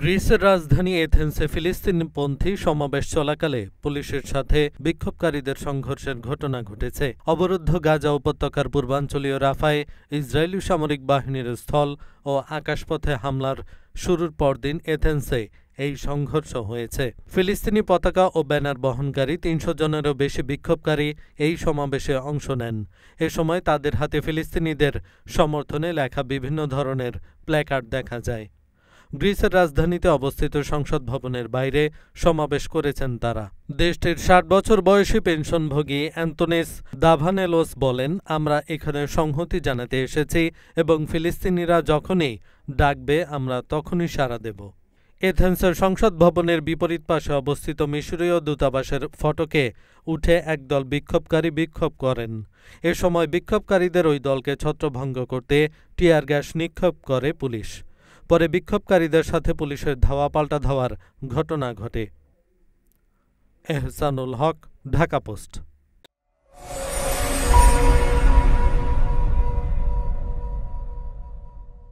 গ্রিসের রাজধানী এথেন্সে ফিলিস্তিনপন্থী সমাবেশ চলাকালে পুলিশের সাথে বিক্ষোভকারীদের সংঘর্ষের ঘটনা ঘটেছে অবরুদ্ধ গাজা উপত্যকার পূর্বাঞ্চলীয় রাফায় ইসরায়েলি সামরিক বাহিনীর স্থল ও আকাশপথে হামলার শুরুর পরদিন এথেন্সে এই সংঘর্ষ হয়েছে ফিলিস্তিনি পতাকা ও ব্যানার বহনকারী তিনশো জনেরও বেশি বিক্ষোভকারী এই সমাবেশে অংশ নেন এ সময় তাদের হাতে ফিলিস্তিনিদের সমর্থনে লেখা বিভিন্ন ধরনের প্ল্যাকার্ড দেখা যায় গ্রিসের রাজধানীতে অবস্থিত সংসদ ভবনের বাইরে সমাবেশ করেছেন তারা দেশটির ষাট বছর বয়সী পেনশনভোগী অ্যান্টনিস দাভানেলোস বলেন আমরা এখানে সংহতি জানাতে এসেছি এবং ফিলিস্তিনিরা যখনই ডাকবে আমরা তখনই সাড়া দেব এথেন্সের সংসদ ভবনের বিপরীত পাশে অবস্থিত মিশরীয় দূতাবাসের ফটকে উঠে একদল বিক্ষোভকারী বিক্ষোভ করেন এ সময় বিক্ষোভকারীদের ওই দলকে ছত্রভঙ্গ করতে টিয়ার গ্যাস নিক্ষেপ করে পুলিশ পরে বিক্ষোভকারীদের সাথে পুলিশের ধাওয়া পাল্টা ধাওয়ার ঘটনা ঘটে এহসানুল হক ঢাকা পোস্ট